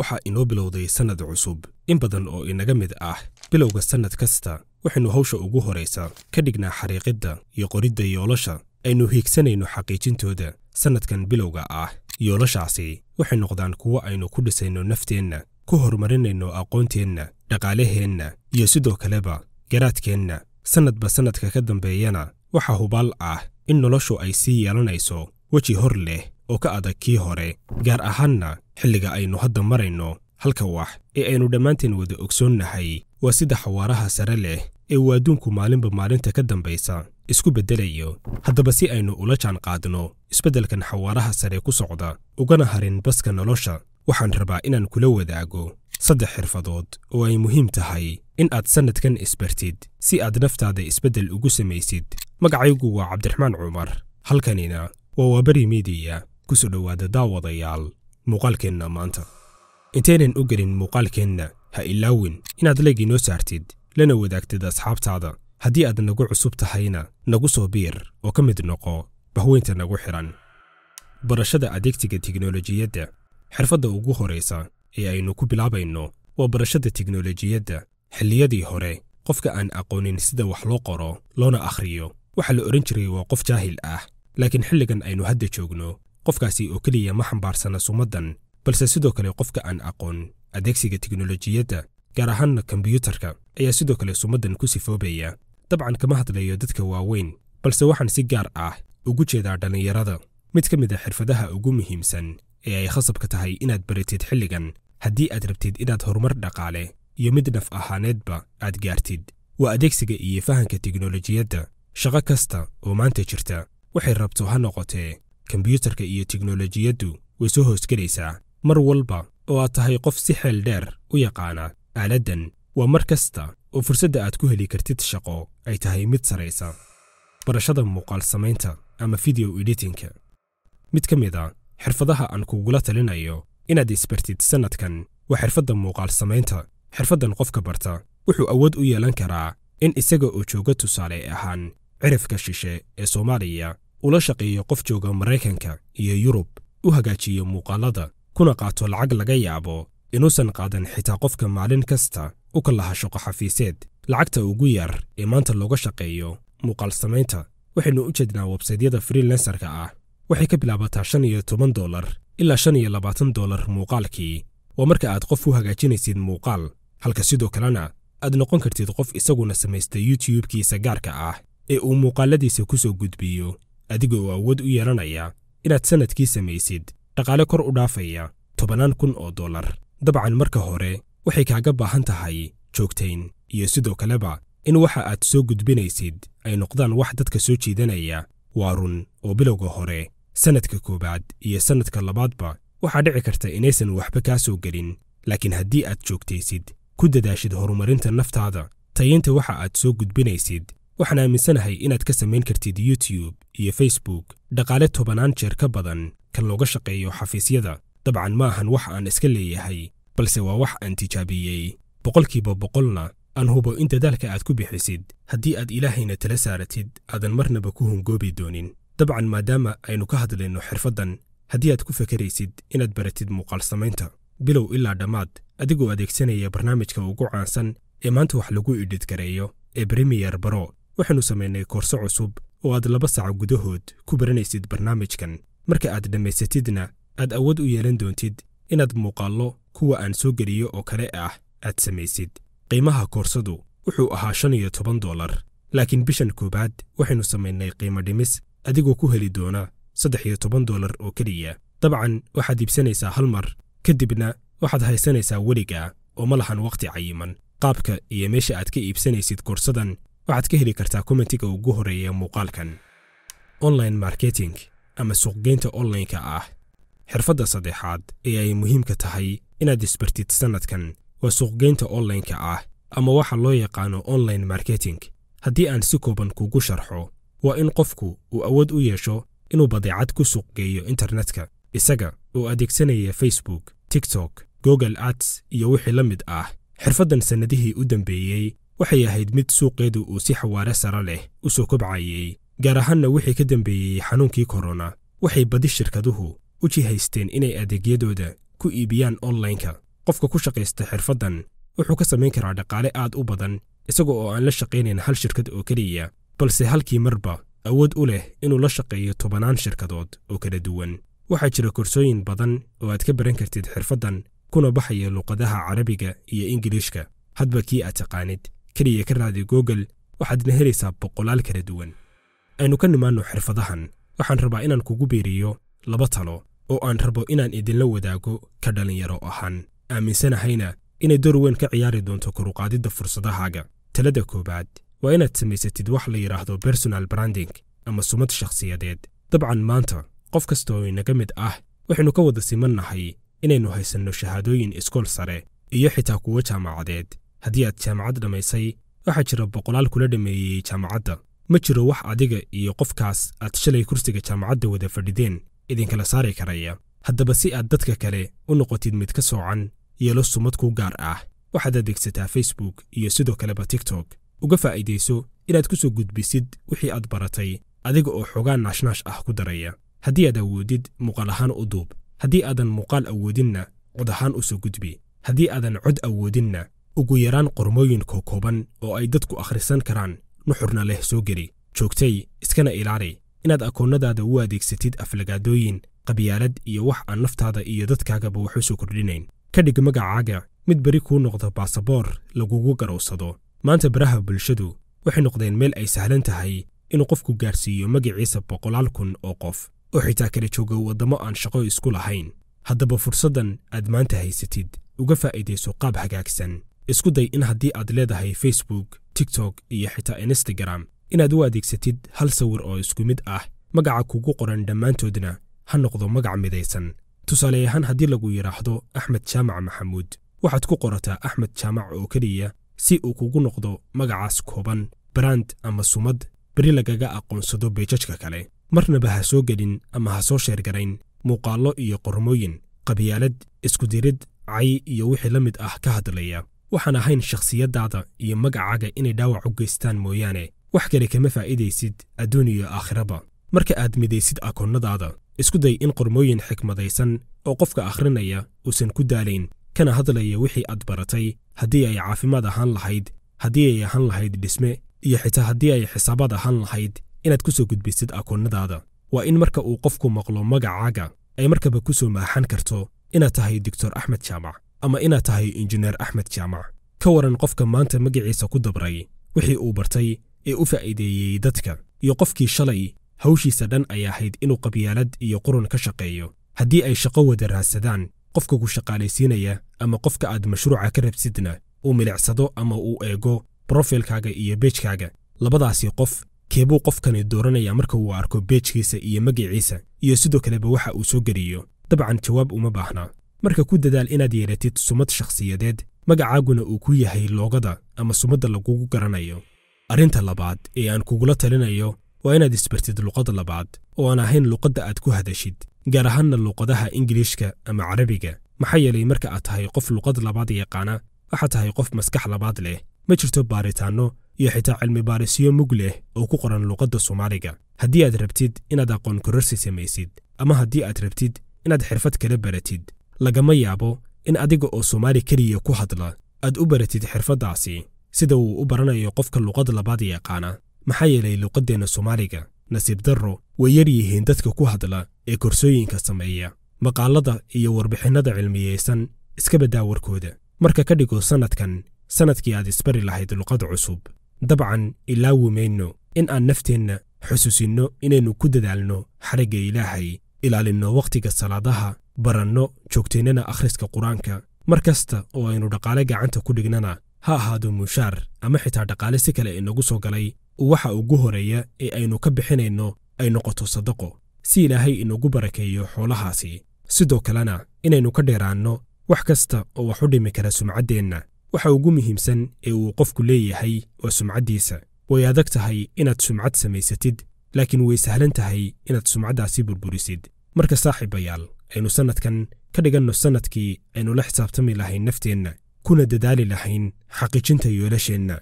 waxaa inoo bilowday sannad cusub in badan oo inaga mid ah bilowga sannad kasta waxaynu hawsha ugu horraysa ka dhignaa xariiqidda iyo qoridda yoolasha aynu hiigsanayno xaqiijintooda sannadkan bilowga ah yoolashaasi waxay noqdaan kuwo aynu ku dhisayno nafteenna ku horumarinayno aqoonteenna dhaqaalaheenna iyo sidoo kaleba garaadkeenna sannadba sannadka ka dambeeyana waxaa hubaal ah in noloshu ay sii yeelanayso weji hor leh oo ka adag kii hore gaar ahaanna xilliga aynu hadda marayno halka wax ee aynu dhammaanteen wada ogsoonnahay waa sida xawaaraha sare leh ee uu adduunku maalinba maalinta ka dambaysa isku beddelayo haddaba si aynu ula jaan qaadno isbeddelkan xawaaraha sare ku socda ugana harin baska nolosha waxaan rabaa inaan kula wadaago saddex xirfadood oo ay muhiim tahay in aad sannadkan isbartid si aad naftaada isbeddel ugu samaysid magacaygu waa cabdiraxmaan cumar halkanina waa waabari midiya soo dhowaada daawadayaal muuqaalkeenna maanta intaynan u gelin muuqaalkeenna ha ilaawin inaad leeg inoo saartid lana wadaagtid asxaabtaada haddii aad nagu cusub tahayna nagu soo biir oo ka mid noqo bahweynta nagu xidhan barashada adeegsiga tiknolojiyadda xirfadda ugu horaysa ee aynu ku bilaabayno waa barashada tiknolojiyadda xilliyadii hore qofka aan aqoonin sida wax loo qoro loona akhriyo waxaa la odhan jiray waa qof jaahil ah laakiin xilligan aynu hadda joogno qofkaasi oo keliya ma xambaarsana summaddan balse sidoo kale qofka aan aqoon adeegsiga teknolojiyadda gaar ahaanna kombyuutarka ayaa sidoo kale summaddan ku sifoobaya dabcan kama hadlayo dadka waaweyn balse waxaan si gaar ah ugu jeedaa dhallinyarada mid ka mid a ah xirfadaha ugu muhiimsan ee ay khasabka tahay inaad baratid xilligan haddii aad rabtid inaad horumar dhaqaale iyo mid naf ahaaneedba aad gaartid waa adeegsiga iyo fahanka tiknolojiyadda shaqo kasta oo maanta jirta waxay rabto ha noqotee kombyuutarka iyo tiknolojiyaddu way soo hoosgelaysaa mar walba oo aad tahay qof si xeel dheer u yaqaana aaladdan waa mar kasta oo fursadda aad ku heli kartid shaqo ay tahay mid saraysa barashada muuqaal samaynta ama fideow editinka mid ka mid a ah xirfadaha aan kugula talinayo inaad isbartid sannadkan waa xirfadda muuqaal samaynta xirfaddan qofka barta wuxuu awood u yeelan karaa in isaga oo jooga tusaale ahaan cirifka shishe ee soomaaliya ula shaqeeyo qof jooga maraykanka iyo yurub u hagaajiyo muuqaalada kuna qaato lacag laga yaabo inuusan qaadan xitaa qofka maalin kasta u kala hashaqo xafiiseed lacagta ugu yar ee maanta looga shaqeeyo muuqaal samaynta waxaynu u jeednaa websaydyada freelanserka ah waxay ka bilaabataa shan iyo toban dolar ilaa shan iyo labaatan dolar muuqaalkii waa marka aad qof u hagaajinaysid muuqaal halka sidoo kalena aad noqon kartid qof isaguna samaystay youtubkiisa gaarka ah ee uu muuqaaladiisa ku soo gudbiyo adiga adigoo awood u yeelanaya inaad sannadkii samaysid dhaqaale kor u dhaafaya tobannaan kun oo dollar dabcan marka hore waxay kaaga baahan tahay joogtayn iyo sidoo kaleba in waxa aad soo gudbinaysid ay noqdaan wax dadka soo jiidanaya waa run oo bilowga hore sannadka koowaad iyo sannadka labaadba waxaa dhici karta inaysan waxba kaa soo gelin laakiin haddii aad joogtaysid ku dadaashid horumarinta naftaada tayinta waxa aad soo gudbinaysid waxaan aaminsanahay inaad ka samayn kartid youtube iyo facebook dhaqaale tobanaan jeer ka badan kan looga shaqeeyo xafiisyada dabcan ma ahan wax aan iska leeyahay balse waa wax aan tijaabiyey boqolkiiba boqolna aan hubo in dadaalka aad ku bixisid haddii aad ilaahayna tala saaratid aadan marnaba ku hungoobi doonin dabcan maadaama aynu ka hadlayno xirfaddan haddii aad ku fakaraysid inaad baratid muuqaal samaynta bilow ilaa dhammaad adigoo adeegsanaya barnaamijka ugu caansan ee maanta wax lagu idhidgareeyo ee bremiyer baro waxaynu samaynay koorso cusub oo aad laba saaco gudahood ku baranaysid barnaamijkan marka aad dhammaysatidna aad awood u yeelan doontid inaad muuqaallo kuwa aan soo geliyo oo kale ah aad samaysid qiimaha koorsadu wuxuu ahaa shan iyo toban doollar laakiin bishan koowaad waxaynu samaynay qiimo dhimis adigoo ku heli doona saddex iyo toban dolar oo keliya dabcan waxaad iibsanaysaa hal mar ka dibna waxaad haysanaysaa weliga oo ma lahan wakhti cayiman qaabka iyo meesha aad ka iibsanaysid koorsadan waxaad ka heli kartaa komentiga ugu horeeya muuqaalkan online marketing ama suuqgeynta onlineka ah xirfadda saddexaad ee ay muhiimka tahay inaad isbartid sannadkan waa suuqgeynta onlineka ah ama waxa loo yaqaano online marketing haddii aan si kooban kugu sharxo waa in qofku uu awood u yeesho inuu badeecad ku suuqgeeyo internetka isaga uu adeegsanaya facebook tiktok google ads iyo wixii la mid ah xirfaddan sannadihii u dambeeyey waxay ahayd mid suuqeedu uu si xawaare sara leh u soo kobcayey gaar ahaanna wixii ka dambeeyey xanuunkii korona waxay badi shirkaduhu u jihaysteen inay adeegyadooda ku iibiyaan onlaynka qofka ku shaqaysta xirfaddan wuxuu ka samayn karaa dhaqaale aad u badan isaga oo aan la shaqaynayn hal shirkad oo keliya balse halkii marba awood u leh inuu la shaqeeyo tobanaan shirkadood oo kala duwan waxaa jira korsooyin badan oo aad ka baran kartid xirfaddan kuna baxaya luqadaha carabiga iyo ingiliishka hadba kii aad taqaanid keliya ka raadi google waxaadna helaysaa boqolaal kala duwan aynu ka nimaanno xirfadahan waxaan rabaa inaan kugu biiriyo laba talo oo aan rabo inaan idinla wadaago ka dhallinyaro ahaan aaminsanahayna inay door weyn ka ciyaari doonto koruqaadidda fursadahaaga talada koowaad waa inaad samaysatid wax la yidhaahdo bersonal branding ama sumad shakhsiyadeed dabcan maanta qof kastaoo inaga mid ah waxaynu ka wada simannahay inaynu haysanno shahaadooyin iskool sare iyo xitaa kuwo jaamacadeed haddii aad jaamacad dhammaysay waxaa jira boqolaal kula dhammeeyey jaamacadda ma jiro wax adiga iyo qofkaas aad shalay kursiga jaamacadda wada fadhideen idinkala saari karaya haddaba si aad dadka kale u noqotid mid ka soocan yeelo sumad kuu gaar ah waxaad adeegsataa facebook iyo sidoo kaleba tiktok uga faa'iidayso inaad ku soo gudbisid wixii aad baratay adiga oo xoogaan naashnaash ah ku daraya haddii aad awoodid muuqaal ahaan u duub haddii aadan muuqaal awoodinna cod ahaan u soo gudbi haddii aadan cod awoodinna ugu yaraan qormooyinka kooban oo ay dadku akhrisan karaan nuxurna leh soo geli joogtay iskana ilaali inaad akoonnadaada u adeegsatid aflagaadooyin qabyaalad iyo wax aan naftaada iyo dadkaagaba waxu soo kordhinayn ka dhig magacaaga mid beri kuu noqda baasaboor lagugu garowsado maanta baraha bulshadu waxay noqdeen meel ay sahlan tahay inuu qofku gaarsiiyo magiciisa boqolaal kun oo qof oo xitaa kala jooga waddammo aan shaqo isku lahayn haddaba fursaddan aad maanta haysatid uga faa'iidayso qaab hagaagsan isku day in haddii aad leedahay facebook tiktok iyo xitaa instagram inaad u adeegsatid hal sawir oo isku mid ah magaca kugu qoran dhammaantoodna ha noqdo magac midaysan tusaale ahaan haddii lagu yidhaahdo axmed jaamac maxamuud waxaad ku qorataa axmed jaamac oo keliya si uu kugu noqdo magacaas kooban baraand ama sumad beri lagaga aqoonsado beejajka kale marnaba ha soo gelin ama ha soo sheergarayn muuqaallo iyo qormooyin qabyaalad iskudirid cay iyo wixii la mid ah ka hadlaya waxaan ahayn shakhsiyaddaada iyo magacaaga inay dhaawac u geystaan mooyaane wax kale kama faa'iidaysid adduun iyo aakhiraba marka aad midaysid akoonnadaada isku day in qormooyin xikmadaysan oo qofka akhrinaya uusan ku daalayn kana hadlaya wixii aad baratay haddii ay caafimaad ahaan lahayd haddii ay ahaan lahayd dhisme iyo xitaa haddii ay xisaabaad ahaan lahayd inaad ku soo gudbisid akoonnadaada waa in marka uu qofku maqlo magacaaga ay markaba ku soo maaxan karto inaad tahay doktor axmed jaamac ama inaad tahay injineer axmed jaamac ka waran qofka maanta magiciisa ku dabray wixii uu bartay ee u faa'iideeyey dadka iyo qofkii shalay hawshiisa dhan ayaa ahayd inuu qabyaalad iyo qurun ka shaqeeyo haddii ay shaqo wada raadsadaan qofka ku shaqaalaysiinaya ama qofka aad mashruuca ka rabsidna uu milicsado ama uu eego brofilkaaga iyo beejkaaga labadaasi qof keebuu qofkani dooranayaa marka uu arko beejkiisa iyo magiciisa iyo sidoo kaleba waxa uu soo geliyo dabcan jawaab uma baahnaa marka ku dadaal inaad yeelatid sumad shakhsiyadeed magacaaguna uu ku yahay loogada ama sumadda lagugu garanayo arrinta labaad ee aan kugula talinayo waa inaad isbartid luqad labaad oo aan ahayn luqadda aad ku hadashid gaar ahaanna luqadaha ingiliishka ama carabiga maxaa yeelay marka aad tahay qof luqad labaad yaqaana waxaad tahay qof maskax labaad leh ma jirto baaritaanno iyo xitaa cilmibaarisyo mug leh oo ku qoran luqadda soomaaliga haddii aad rabtid inaad aqoon kororsi samaysid ama haddii aad rabtid inaad xirfad kala baratid lagama yaabo in adiga oo soomaali keliya ku hadla aad u baratid xirfaddaasi sida uu u baranayo qofka luqad labaad yaqaana maxaa yeelay luqaddeenna soomaaliga nasiib darro way yar yihiin dadka ku hadla ee korsooyinka sameeya maqaalada iyo warbixinnada cilmiyeysan iska baddaa marka ka dhigo sannadkan sannadkii aad isbari lahayd luqad cusub dabcan ilaawi mayno in aan nafteenna xusuusinno inaynu ku dadaalno xarigga ilaahay ilaalinno wakhtiga salaadaha baranno joogteennana akhriska qur-aanka mar kasta oo aynu dhaqaale gacanta ku dhignana ha ahaado mushaar ama xitaa dhaqaale si kale inagu soo galay waxa ugu horeeya ee aynu ka bixinayno ay noqoto sadaqo si ilaahay inagu barakeeyo xoolahaasi sidoo kalena inaynu ka dheeraanno wax kasta oo wax u dhimi kara sumcaddeenna waxa ugu muhiimsan ee uu qofku leeyahay waa sumcaddiisa way adag tahay inaad sumcad samaysatid laakiin way sahlan tahay inaad sumcaddaasi burburisid marka saaxiibayaal aynu sannadkan ka dhiganno sannadkii aynu la xisaabtami lahayn nafteenna kuna dadaali lahayn xaqiijinta yoolasheenna